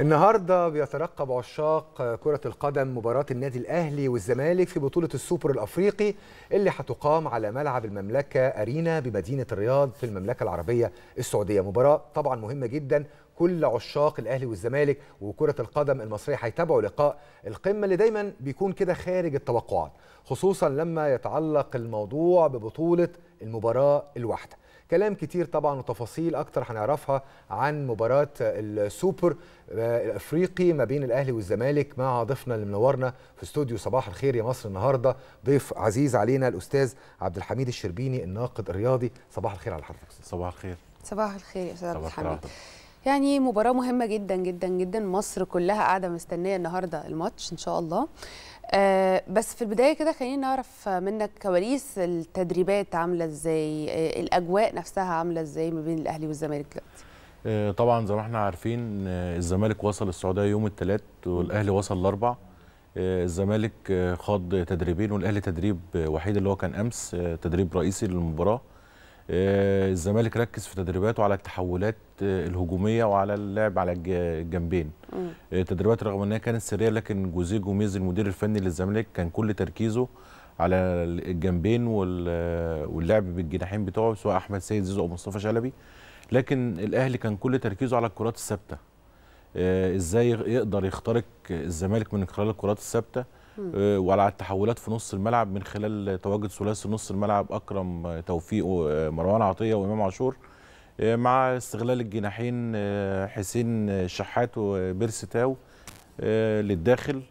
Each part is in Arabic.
النهارده بيترقب عشاق كرة القدم مباراة النادي الأهلي والزمالك في بطولة السوبر الأفريقي اللي هتقام على ملعب المملكة أرينا بمدينة الرياض في المملكة العربية السعودية مباراة طبعا مهمة جدا كل عشاق الأهلي والزمالك وكرة القدم المصرية هيتابعوا لقاء القمة اللي دايما بيكون كده خارج التوقعات خصوصا لما يتعلق الموضوع ببطولة المباراة الواحدة كلام كتير طبعا وتفاصيل اكتر هنعرفها عن مباراه السوبر آه، الافريقي ما بين الاهلي والزمالك مع ضيفنا اللي منورنا في استوديو صباح الخير يا مصر النهارده ضيف عزيز علينا الاستاذ عبد الحميد الشربيني الناقد الرياضي صباح الخير على حضرتك صباح الخير صباح الخير يا استاذ عبد الحميد يعني مباراه مهمه جدا جدا جدا مصر كلها قاعده مستنيه النهارده الماتش ان شاء الله آه، بس في البدايه كده خلينا نعرف منك كواليس التدريبات عامله ازاي آه، الاجواء نفسها عامله ازاي ما بين الاهلي والزمالك دلوقتي آه، طبعا زي ما احنا عارفين الزمالك وصل السعوديه يوم الثلاث والاهلي وصل الاربع الزمالك خاض تدريبين والاهلي تدريب وحيد اللي هو كان امس تدريب رئيسي للمباراه آه، الزمالك ركز في تدريباته على التحولات آه، الهجوميه وعلى اللعب على الجنبين آه، تدريبات رغم انها كانت سريه لكن جوزيه جوميز المدير الفني للزمالك كان كل تركيزه على الجنبين واللعب بالجناحين بتوعه سواء احمد سيد زيزو او مصطفى شلبي لكن الاهلي كان كل تركيزه على الكرات الثابته ازاي يقدر يخترق الزمالك من خلال الكرات الثابته آه، وعلى التحولات في نص الملعب من خلال تواجد ثلاثي نص الملعب اكرم آه، توفيق ومروان آه، عطيه وامام عاشور مع استغلال الجناحين حسين شحات وبيرسي تاو للداخل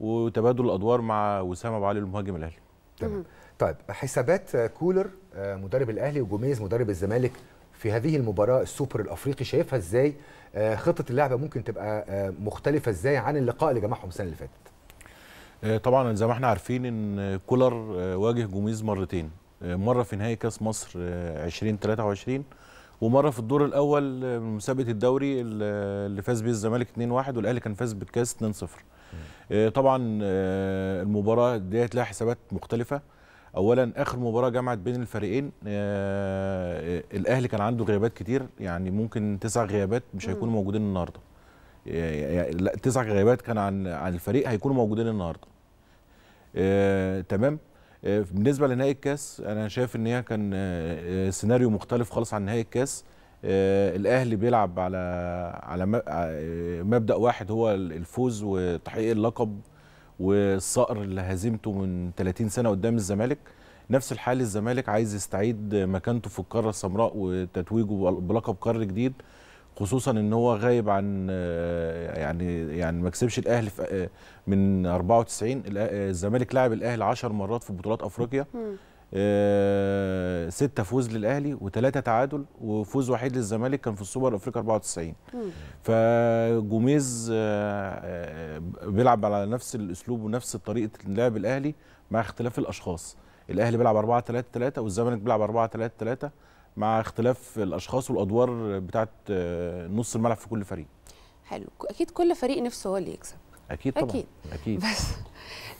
وتبادل الادوار مع وسام ابو علي المهاجم الاهلي تمام طيب حسابات كولر مدرب الاهلي وجوميز مدرب الزمالك في هذه المباراه السوبر الافريقي شايفها ازاي خطه اللعبه ممكن تبقى مختلفه ازاي عن اللقاء اللي جمعهم السنه اللي فاتت آه، طبعا زي ما احنا عارفين ان كولر آه، واجه جوميز مرتين آه، مره في نهائي كاس مصر 2023 ومره في الدور الاول من مسابقه الدوري اللي فاز بيه الزمالك 2-1 والاهلي كان فاز بالكاس 2-0 طبعا المباراه ديت لها حسابات مختلفه اولا اخر مباراه جمعت بين الفريقين الاهلي كان عنده غيابات كتير يعني ممكن تسع غيابات مش هيكونوا موجودين النهارده يعني تسع غيابات كان عن عن الفريق هيكونوا موجودين النهارده آه، تمام آه، بالنسبه لنهائي الكاس انا شايف ان هي كان آه، سيناريو مختلف خالص عن نهائي الكاس الاهلي بيلعب على على مبدا واحد هو الفوز وتحقيق اللقب والصقر اللي هزيمته من 30 سنه قدام الزمالك نفس الحال الزمالك عايز يستعيد مكانته في القاره السمراء وتتويجه بلقب قاره جديد خصوصا ان هو غايب عن آه، يعني يعني ما كسبش الاهلي آه، من 94 آه، الزمالك لعب الاهلي 10 مرات في بطولات افريقيا ستة فوز للاهلي وثلاثة تعادل وفوز وحيد للزمالك كان في السوبر افريقيا 94 فجوميز بيلعب على نفس الاسلوب ونفس طريقه لعب الاهلي مع اختلاف الاشخاص الاهلي بيلعب 4 3 3 والزمالك بيلعب 4 3 3 مع اختلاف الاشخاص والادوار بتاعه آه، نص الملعب في كل فريق حلو اكيد كل فريق نفسه هو اللي يكسب اكيد طبعا اكيد, أكيد. بس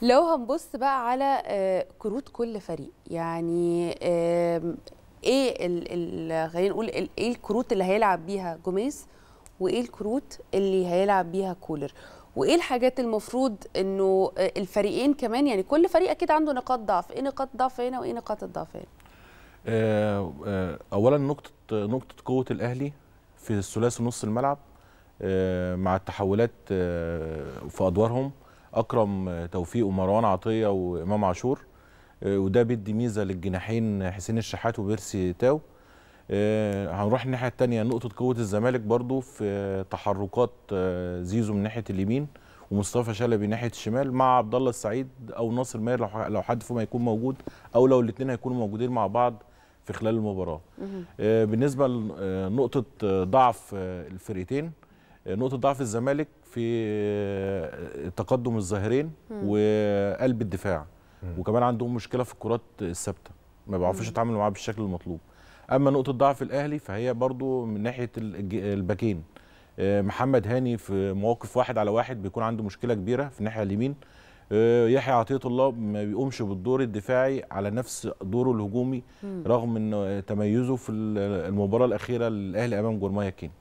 لو هنبص بقى على آه، كروت كل فريق يعني ايه خلينا نقول ايه الكروت اللي هيلعب بيها جوميز وايه الكروت اللي هيلعب بيها كولر وايه الحاجات المفروض انه آه، الفريقين كمان يعني كل فريق اكيد عنده نقاط ضعف ايه نقاط ضعف هنا وايه نقاط الضعف هنا آه، آه، اولا نقطه نقطه قوه الاهلي في الثلاثي نص الملعب آه، مع التحولات في ادوارهم اكرم توفيق ومروان عطيه وامام عاشور وده بيدي ميزه للجناحين حسين الشحات وبيرسي تاو هنروح الناحيه الثانيه نقطه قوه الزمالك برضو في تحركات زيزو من ناحيه اليمين ومصطفى شلبي ناحيه الشمال مع عبد الله السعيد او ناصر ماهر لو حد فيهم هيكون موجود او لو الاثنين هيكونوا موجودين مع بعض في خلال المباراه آه، بالنسبه لنقطه آه، آه، ضعف الفرقتين نقطه ضعف الزمالك في تقدم الظاهرين وقلب الدفاع وكمان عندهم مشكله في الكرات الثابته ما بيعرفوش يتعاملوا معاها بالشكل المطلوب اما نقطه ضعف الاهلي فهي برضو من ناحيه الباكين محمد هاني في مواقف واحد على واحد بيكون عنده مشكله كبيره في الناحيه اليمين آه، يحيى عطيه الله ما بيقومش بالدور الدفاعي على نفس دوره الهجومي مم. رغم ان تميزه في المباراه الاخيره للاهلي امام جورمايا كين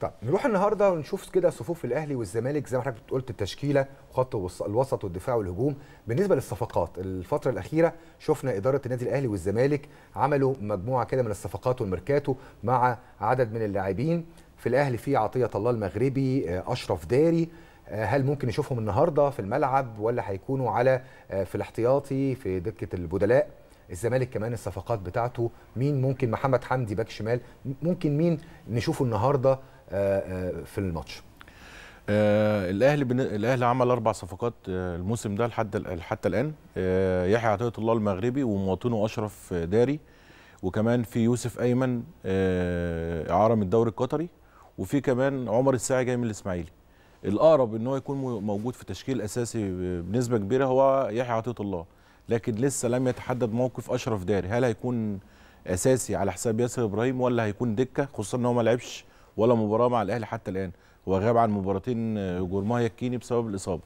طب نروح النهارده ونشوف كده صفوف الاهلي والزمالك زي ما حضرتك قلت التشكيله وخط الوسط والدفاع والهجوم بالنسبه للصفقات الفتره الاخيره شفنا اداره النادي الاهلي والزمالك عملوا مجموعه كده من الصفقات والميركاتو مع عدد من اللاعبين في الاهلي في عطيه الله المغربي آه، اشرف داري آه، هل ممكن نشوفهم النهارده في الملعب ولا هيكونوا على آه، في الاحتياطي في دكه البدلاء الزمالك كمان الصفقات بتاعته مين ممكن محمد حمدي باك شمال ممكن مين نشوفه النهارده آه، في الماتش آه الاهلي بن... الاهلي عمل اربع صفقات آه الموسم ده لحد حتى الان آه يحيى عطيه الله المغربي ومواطنه اشرف داري وكمان في يوسف ايمن اعاره من الدوري القطري وفي كمان عمر الساعي جاي من الاسماعيلي الاقرب ان هو يكون موجود في تشكيل اساسي بنسبه كبيره هو يحيى عطيه الله لكن لسه لم يتحدد موقف اشرف داري هل هيكون اساسي على حساب ياسر ابراهيم ولا هيكون دكه خصوصا ان هو ما لعبش ولا مباراه مع الاهلي حتى الان هو غاب عن مباراتين آه، جورمايا يكيني بسبب الاصابه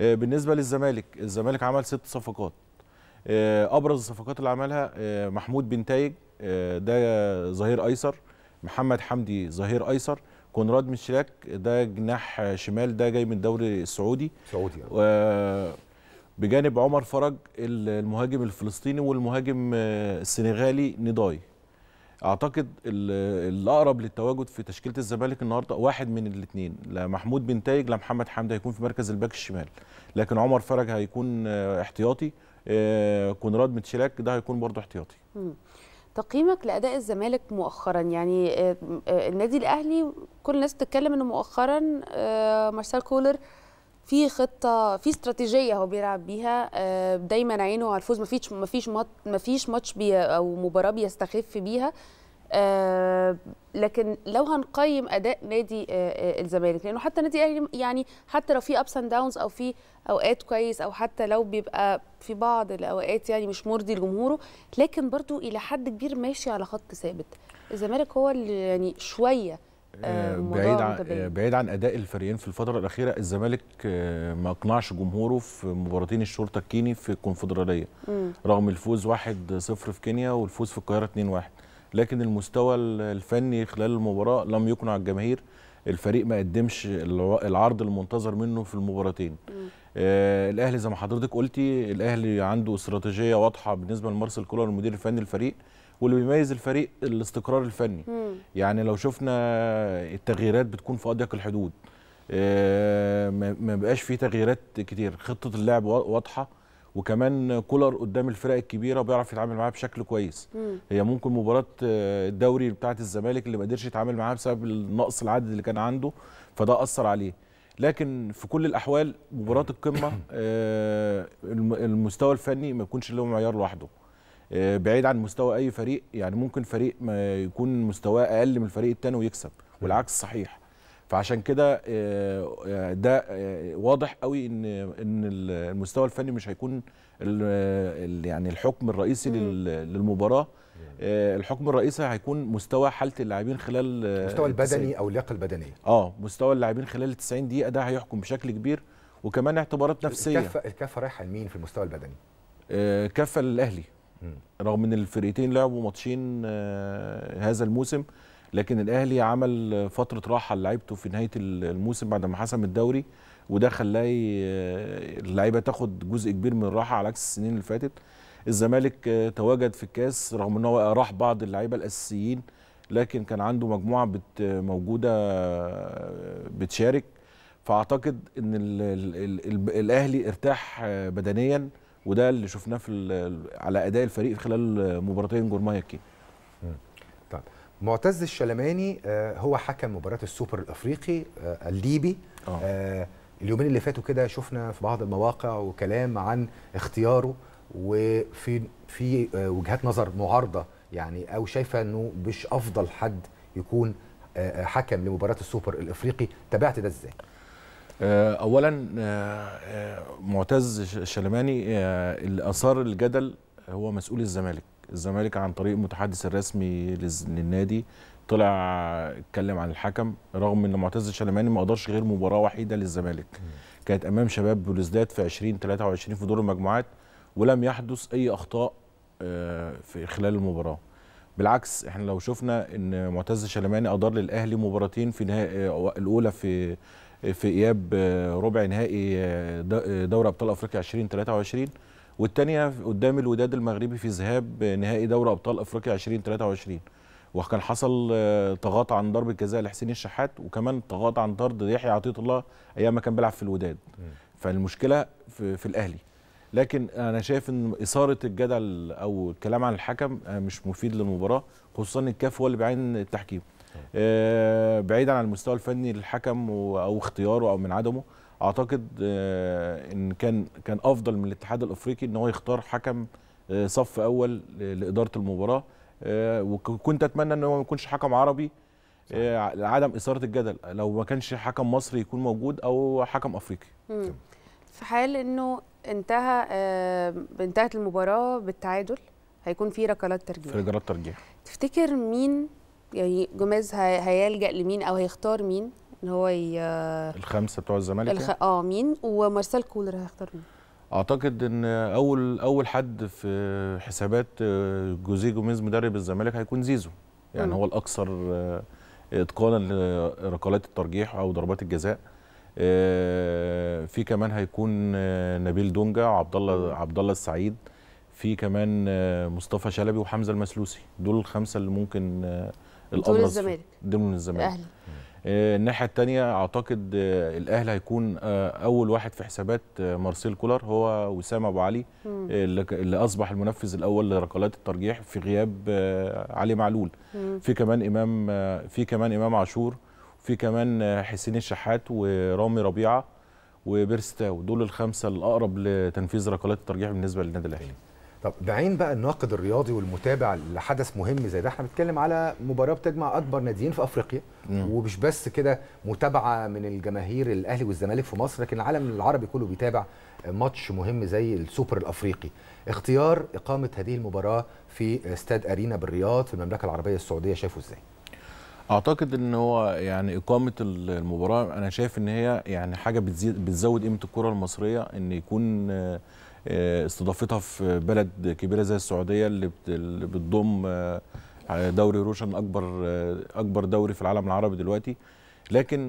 آه، بالنسبه للزمالك الزمالك عمل ست صفقات آه، ابرز الصفقات اللي عملها محمود بن تايج ده ظهير ايسر محمد حمدي ظهير ايسر كونراد مشلاك ده جناح شمال ده جاي من الدوري السعودي سعودي يعني. بجانب عمر فرج المهاجم الفلسطيني والمهاجم آه، السنغالي نضاي اعتقد الاقرب للتواجد في تشكيله الزمالك النهارده واحد من الاثنين لا محمود بن تايج لا محمد حمدي هيكون في مركز الباك الشمال لكن عمر فرج هيكون آه، احتياطي آه، كونراد متشلاك ده هيكون برضه احتياطي تقييمك لاداء الزمالك مؤخرا يعني آه، آه، النادي الاهلي كل الناس بتتكلم انه مؤخرا آه، مارسيل كولر في خطه في استراتيجيه هو بيلعب بيها دايما عينه على الفوز ما فيش ما فيش ما فيش ماتش او مباراه بيستخف بيها آه، لكن لو هنقيم اداء نادي آه، آه، الزمالك لانه حتى نادي الاهلي يعني حتى لو في ابس اند داونز او في اوقات كويس او حتى لو بيبقى في بعض الاوقات يعني مش مرضي لجمهوره لكن برضو الى حد كبير ماشي على خط ثابت الزمالك هو اللي يعني شويه بعيد عن بعيد عن اداء الفريقين في الفتره الاخيره الزمالك ما اقنعش جمهوره في مباراتين الشرطه الكيني في الكونفدراليه رغم الفوز 1-0 في كينيا والفوز في القاهره 2-1 لكن المستوى الفني خلال المباراه لم يقنع الجماهير الفريق ما قدمش العرض المنتظر منه في المباراتين آه الاهلي زي ما حضرتك قلتي الاهلي عنده استراتيجيه واضحه بالنسبه لمارسيل كولر المدير الفني للفريق واللي بيميز الفريق الاستقرار الفني مم. يعني لو شفنا التغييرات بتكون في اضيق الحدود آه ما بقاش فيه تغييرات كتير خطه اللعب واضحه وكمان كولر قدام الفرق الكبيره بيعرف يتعامل معاها بشكل كويس مم. هي ممكن مباراه آه، الدوري بتاعه الزمالك اللي ما قدرش يتعامل معاها بسبب النقص العدد اللي كان عنده فده اثر عليه لكن في كل الاحوال مباراه القمه آه، المستوى الفني ما يكونش له معيار لوحده آه، بعيد عن مستوى اي فريق يعني ممكن فريق ما يكون مستواه اقل من الفريق الثاني ويكسب والعكس صحيح فعشان كده آه، آه، ده آه، واضح قوي ان ان المستوى الفني مش هيكون يعني الحكم الرئيسي للمباراه الحكم الرئيسي هيكون مستوى حاله اللاعبين خلال المستوى البدني او اللياقه البدنيه اه مستوى اللاعبين خلال 90 دقيقه ده هيحكم بشكل كبير وكمان اعتبارات نفسيه الكفه الكفه رايحه لمين في المستوى البدني كفه للاهلي رغم ان الفرقتين لعبوا ماتشين هذا الموسم لكن الاهلي عمل فتره راحه لعيبته في نهايه الموسم بعد ما حسم الدوري وده خلاه اللعيبه تاخد جزء كبير من الراحه على عكس السنين اللي فاتت الزمالك آه، تواجد في الكاس رغم ان هو راح بعض اللعيبه الاساسيين لكن كان عنده مجموعه موجوده آه، بتشارك فاعتقد ان الـ الـ الـ الاهلي ارتاح آه، بدنيا وده اللي شفناه في على اداء الفريق خلال مباراتين جورمايا كين معتز الشلماني آه، هو حكم مباراة السوبر الافريقي آه، الليبي أوه. آه، اليومين اللي فاتوا كده شفنا في بعض المواقع وكلام عن اختياره وفي في وجهات نظر معارضه يعني او شايفه انه مش افضل حد يكون حكم لمباراه السوبر الافريقي تابعت ده ازاي اولا معتز الشلماني اللي اثار الجدل هو مسؤول الزمالك الزمالك عن طريق المتحدث الرسمي للنادي طلع اتكلم عن الحكم رغم ان معتز الشلماني ما قدرش غير مباراه وحيده للزمالك كانت امام شباب بلوزداد في 2023 في دور المجموعات ولم يحدث اي اخطاء آه، في خلال المباراه بالعكس احنا لو شفنا ان معتز الشلماني ادار للاهلي مباراتين في نهائي آه، الاولى في في اياب آه، ربع نهائي دوري ابطال افريقيا 2023 والثانيه قدام الوداد المغربي في ذهاب نهائي دوري ابطال افريقيا 2023 وكان حصل آه، تغاطى عن ضربه جزاء لحسين الشحات وكمان تغاطى عن طرد يحيى عطيه الله ايام ما كان بيلعب في الوداد فالمشكله في, في الاهلي لكن انا شايف ان اثاره الجدل او الكلام عن الحكم آه، مش مفيد للمباراه خصوصا الكاف هو اللي بيعين التحكيم آه، بعيدا عن المستوى الفني للحكم او اختياره او من عدمه اعتقد آه، ان كان كان افضل من الاتحاد الافريقي ان هو يختار حكم آه، صف اول لاداره المباراه آه، وكنت اتمنى ان هو ما يكونش حكم عربي لعدم اثاره الجدل لو ما كانش حكم مصري يكون موجود او حكم افريقي في حال انه انتهى انتهت المباراه بالتعادل هيكون في ركلات ترجيح في ركلات ترجيح تفتكر مين يعني جوميز هيلجا لمين او هيختار مين ان هو ي... الخمسه بتوع الزمالك الخ... يعني؟ اه مين ومارسيل كولر هيختار مين اعتقد ان اول اول حد في حسابات آه، جوزيه جوميز مدرب الزمالك هيكون زيزو يعني م. هو الاكثر آه، اتقانا لركلات الترجيح او ضربات الجزاء آه، في كمان هيكون نبيل دونجا وعبد الله عبد الله السعيد في كمان مصطفى شلبي وحمزه المسلوسي دول الخمسه اللي ممكن الابرز دول الزمالك دول الزمالك الاهلي آه، الناحيه الثانيه اعتقد آه، الاهلي هيكون آه، اول واحد في حسابات مارسيل كولر هو وسام ابو علي اللي اصبح المنفذ الاول لركلات الترجيح في غياب علي معلول في كمان امام في كمان امام عاشور في كمان حسين الشحات ورامي ربيعه وبيرستاو دول الخمسه الاقرب لتنفيذ ركلات الترجيح بالنسبه للنادي الاهلي طب بعين بقى الناقد الرياضي والمتابع لحدث مهم زي ده احنا بنتكلم على مباراه بتجمع اكبر ناديين في افريقيا ومش بس كده متابعه من الجماهير الاهلي والزمالك في مصر لكن العالم العربي كله بيتابع ماتش مهم زي السوبر الافريقي اختيار اقامه هذه المباراه في استاد ارينا بالرياض في المملكه العربيه السعوديه شايفه ازاي اعتقد ان هو يعني اقامه المباراه انا شايف ان هي يعني حاجه بتزيد بتزود قيمه الكره المصريه ان يكون آه آه، استضافتها في بلد كبيره زي السعوديه اللي بتضم آه، دوري روشن اكبر آه، اكبر دوري في العالم العربي دلوقتي لكن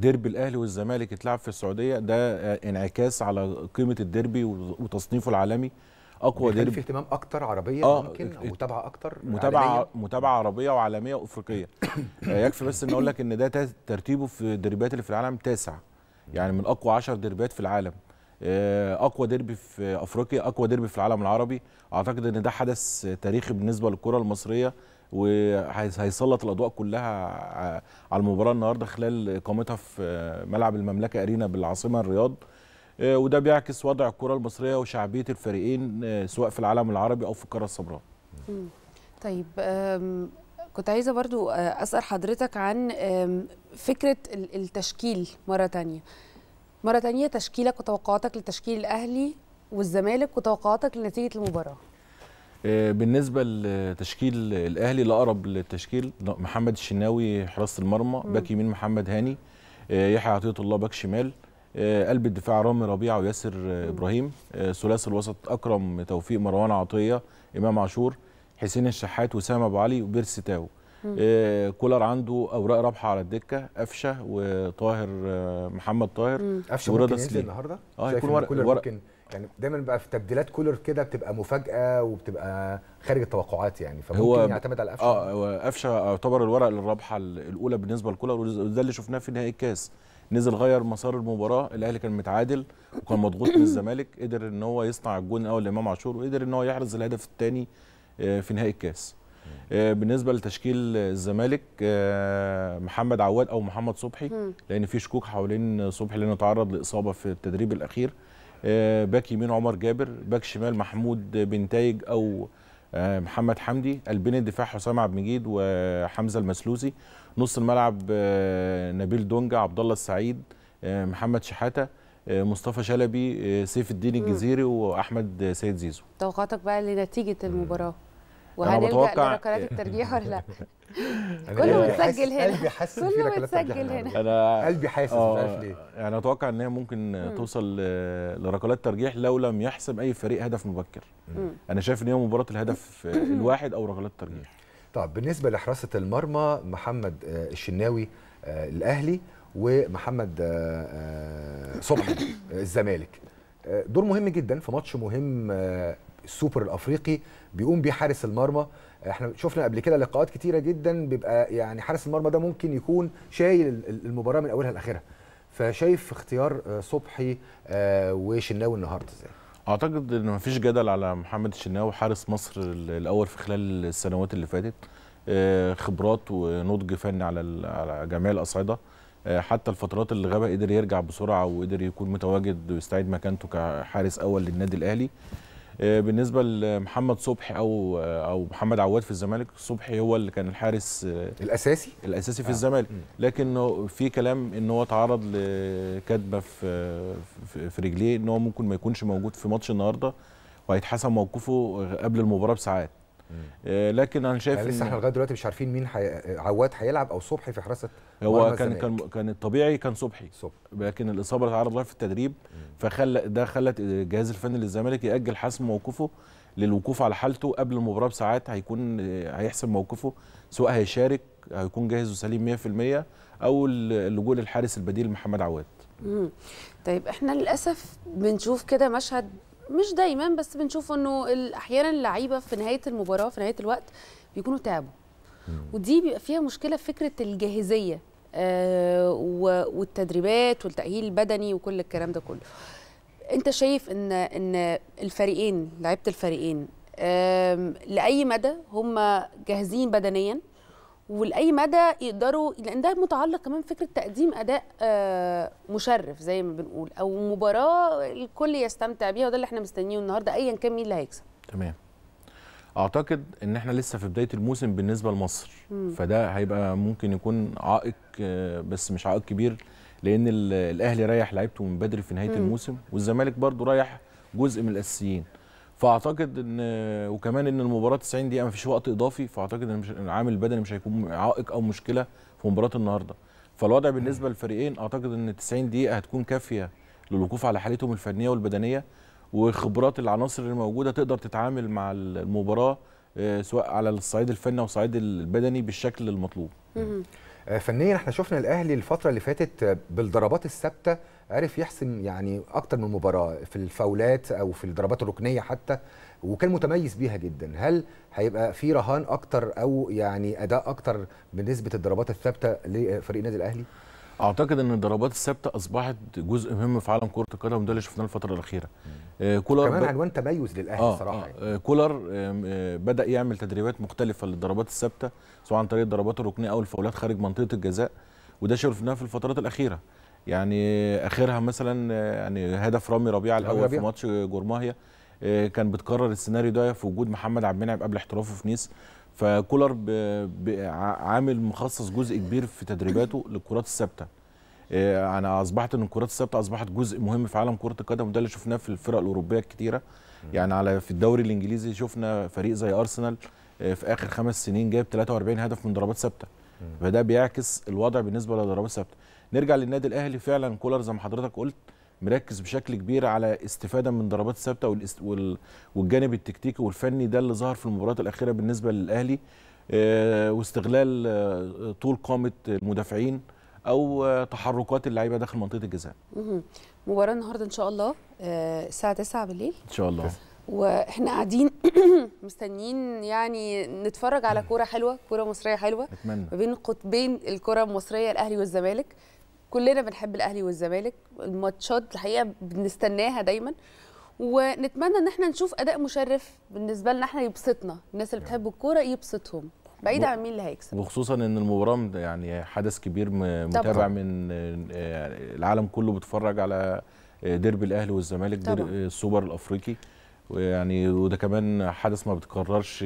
ديربي الاهلي والزمالك اتلعب في السعوديه ده انعكاس على قيمه الديربي وتصنيفه العالمي اقوى ديربي في اهتمام اكتر عربيه آه ممكن متابعه اكتر متابعه متابعه عربيه وعالميه وافريقيه يكفي بس ان اقول لك ان ده ترتيبه في الديربيات اللي في العالم تاسع يعني من اقوى 10 ديربيات في العالم آه، اقوى ديربي في افريقيا اقوى ديربي في العالم العربي اعتقد ان ده حدث تاريخي بالنسبه للكره المصريه وهيسلط الاضواء كلها على المباراه النهارده خلال اقامتها في ملعب المملكه ارينا بالعاصمه الرياض آه، وده بيعكس وضع الكره المصريه وشعبيه الفريقين آه، سواء في العالم العربي او في القاره السمراء طيب كنت عايزه برضو اسال حضرتك عن فكره التشكيل مره ثانيه مرة تانية تشكيلك وتوقعاتك لتشكيل الأهلي والزمالك وتوقعاتك لنتيجة المباراة آه، بالنسبة لتشكيل الأهلي الأقرب للتشكيل محمد الشناوي حراسة المرمى باك يمين محمد هاني آه، يحيى عطية الله باك شمال آه، قلب الدفاع رامي ربيعة وياسر إبراهيم ثلاثي الوسط أكرم توفيق مروان عطية إمام عاشور حسين الشحات وسام أبو علي وبيرسي تاو آه، كولر عنده اوراق رابحه على الدكه قفشه وطاهر آه، محمد طاهر قفشه ورضا سليم النهارده اه هيكون ورق كولر ورق ممكن يعني دايما بقى في تبديلات كولر كده بتبقى مفاجاه وبتبقى خارج التوقعات يعني فممكن هو يعتمد على قفشه اه قفشه يعتبر الورق الرابحه الاولى بالنسبه لكولر وده اللي شفناه في نهائي الكاس نزل غير مسار المباراه الاهلي كان متعادل وكان مضغوط من الزمالك قدر ان هو يصنع الجون الاول لامام عاشور وقدر ان هو يحرز الهدف الثاني آه، في نهائي الكاس آه، بالنسبه لتشكيل الزمالك آه، محمد عواد او محمد صبحي لان في شكوك حوالين صبحي لانه تعرض لاصابه في التدريب الاخير آه، باك يمين عمر جابر باك شمال محمود بنتايج او محمد حمدي قلبين الدفاع حسام عبد المجيد وحمزه المسلوسي نص الملعب نبيل دونجا عبد الله السعيد محمد شحاته مصطفى شلبي سيف الدين الجزيري واحمد سيد زيزو توقعاتك بقى لنتيجه المباراه وهنلجا لركلات الترجيح ولا لا؟ كله متسجل هنا قلبي حاسس كله متسجل هنا انا قلبي حاسس مش عارف ليه آه، يعني اتوقع ان هي ممكن توصل لركلات ترجيح لو لم يحسب اي فريق هدف مبكر انا شايف ان هي مباراه الهدف الواحد او ركلات ترجيح طب بالنسبه لحراسه المرمى محمد آه، الشناوي آه، الاهلي ومحمد صبحي الزمالك دور مهم جدا في ماتش مهم السوبر الافريقي بيقوم بيه حارس المرمى احنا شفنا قبل كده لقاءات كتيره جدا بيبقى يعني حارس المرمى ده ممكن يكون شايل المباراه من اولها لاخرها فشايف اختيار آه، صبحي آه، وشناوي النهارده ازاي اعتقد ان مفيش جدل على محمد الشناوي حارس مصر الاول في خلال السنوات اللي فاتت آه، خبرات ونضج فني على على جميع الاصعده حتى الفترات اللي غابه قدر يرجع بسرعه وقدر يكون متواجد ويستعيد مكانته كحارس اول للنادي الاهلي آه، بالنسبه لمحمد صبحي او آه، او محمد عواد في الزمالك صبحي هو اللي كان الحارس آه، الاساسي الاساسي في آه. الزمالك لكن في كلام ان هو تعرض لكدمه في في رجليه ان هو ممكن ما يكونش موجود في ماتش النهارده وهيتحسب موقفه قبل المباراه بساعات آه، لكن انا شايف يعني لسه احنا لغايه دلوقتي مش عارفين مين حي... عواد هيلعب او صبحي في حراسه هو كان كان كان الطبيعي كان صبحي صبح. لكن الاصابه اللي اتعرض لها في التدريب فخلى ده خلت الجهاز الفني للزمالك ياجل حسم موقفه للوقوف على حالته قبل المباراه بساعات هيكون هيحسم موقفه سواء هيشارك هيكون جاهز وسليم 100% او اللجوء للحارس البديل محمد عواد. طيب احنا للاسف بنشوف كده مشهد مش دايما بس بنشوف انه احيانا اللعيبه في نهايه المباراه في نهايه الوقت بيكونوا تعبوا ودي بيبقى فيها مشكله في فكره الجاهزيه آه والتدريبات والتاهيل البدني وكل الكلام ده كله انت شايف ان ان الفريقين لعيبه الفريقين لاي مدى هم جاهزين بدنيا ولاي مدى يقدروا لان ده متعلق كمان فكره تقديم اداء آه، مشرف زي ما بنقول او مباراه الكل يستمتع بيها وده اللي احنا مستنيينه النهارده ايا كان مين اللي هيكسب تمام اعتقد ان احنا لسه في بدايه الموسم بالنسبه لمصر مم. فده هيبقى ممكن يكون عائق آه، بس مش عائق كبير لان الاهلي ريح لعيبته من بدري في نهايه مم. الموسم والزمالك برضو رايح جزء من الاساسيين فاعتقد ان وكمان ان المباراه 90 دقيقه ما فيش وقت اضافي فاعتقد ان العامل البدني مش هيكون عائق او مشكله في مباراه النهارده فالوضع بالنسبه للفريقين اعتقد ان 90 دقيقه هتكون كافيه للوقوف على حالتهم الفنيه والبدنيه وخبرات العناصر اللي موجوده تقدر تتعامل مع المباراه آه، سواء على الصعيد الفني او الصعيد البدني بالشكل المطلوب آه، فنيا احنا شفنا الاهلي الفتره اللي فاتت آه، بالضربات الثابته عرف يحسم يعني اكتر من مباراه في الفاولات او في الضربات الركنيه حتى وكان متميز بيها جدا هل هيبقى في رهان اكتر او يعني اداء اكتر بنسبه الضربات الثابته لفريق النادي الاهلي اعتقد ان الضربات الثابته اصبحت جزء مهم في عالم كره القدم وده اللي شفناه الفتره الاخيره آه، كولر كمان عنوان تميز للاهلي آه صراحه آه يعني. كولر آه، بدا يعمل تدريبات مختلفه للضربات الثابته سواء عن طريق الضربات الركنيه او الفاولات خارج منطقه الجزاء وده شفناه في الفترات الاخيره يعني اخرها مثلا آه، يعني هدف رامي ربيعه الاول في ماتش جورماهيا كان بتكرر السيناريو ده في وجود محمد عبد المنعم قبل احترافه في نيس فكولر عامل مخصص جزء كبير في تدريباته للكرات الثابته آه، انا اصبحت ان الكرات الثابته اصبحت جزء مهم في عالم كره القدم وده اللي شفناه في الفرق الاوروبيه الكتيره يعني على في الدوري الانجليزي شفنا فريق زي ارسنال آه، في اخر خمس سنين جايب 43 هدف من ضربات ثابته فده بيعكس الوضع بالنسبه للضربات الثابته نرجع للنادي الاهلي فعلا كولر زي ما حضرتك قلت مركز بشكل كبير على استفاده من ضربات الثابته والجانب التكتيكي والفني ده اللي ظهر في المباريات الاخيره بالنسبه للاهلي آه، واستغلال آه، طول قامه المدافعين او آه، تحركات اللعيبه داخل منطقه الجزاء. مباراه النهارده ان شاء الله الساعه 9 بالليل ان شاء الله واحنا قاعدين مستنيين يعني نتفرج على كوره حلوه كوره مصريه حلوه أتمنى. ما بين قطبين الكره المصريه الاهلي والزمالك كلنا بنحب الاهلي والزمالك الماتشات الحقيقه بنستناها دايما ونتمنى ان احنا نشوف اداء مشرف بالنسبه لنا احنا يبسطنا الناس اللي بتحب الكوره يبسطهم بعيد عن مين اللي هيكسب وخصوصا ان المباراه يعني حدث كبير متابع طبعا. من آه، العالم كله بيتفرج على آه، ديربي الاهلي والزمالك طبعا. آه، السوبر الافريقي ويعني وده كمان حدث ما بتكررش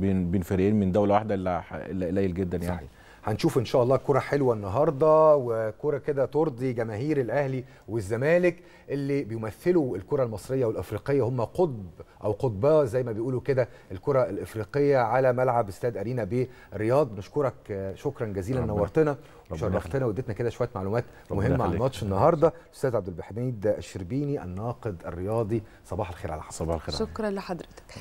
بين بين فريقين من دوله واحده الا قليل جدا يعني صحيح. هنشوف ان شاء الله كره حلوه النهارده وكره كده ترضي جماهير الاهلي والزمالك اللي بيمثلوا الكره المصريه والافريقيه هم قطب او قطبا زي ما بيقولوا كده الكره الافريقيه على ملعب استاد ارينا بالرياض نشكرك شكرا جزيلا ربنا. نورتنا وشرفتنا واديتنا كده شويه معلومات مهمه عن ماتش النهارده استاذ عبد الحميد الشربيني الناقد الرياضي صباح الخير على حضرتك صباح الخير شكرا لحضرتك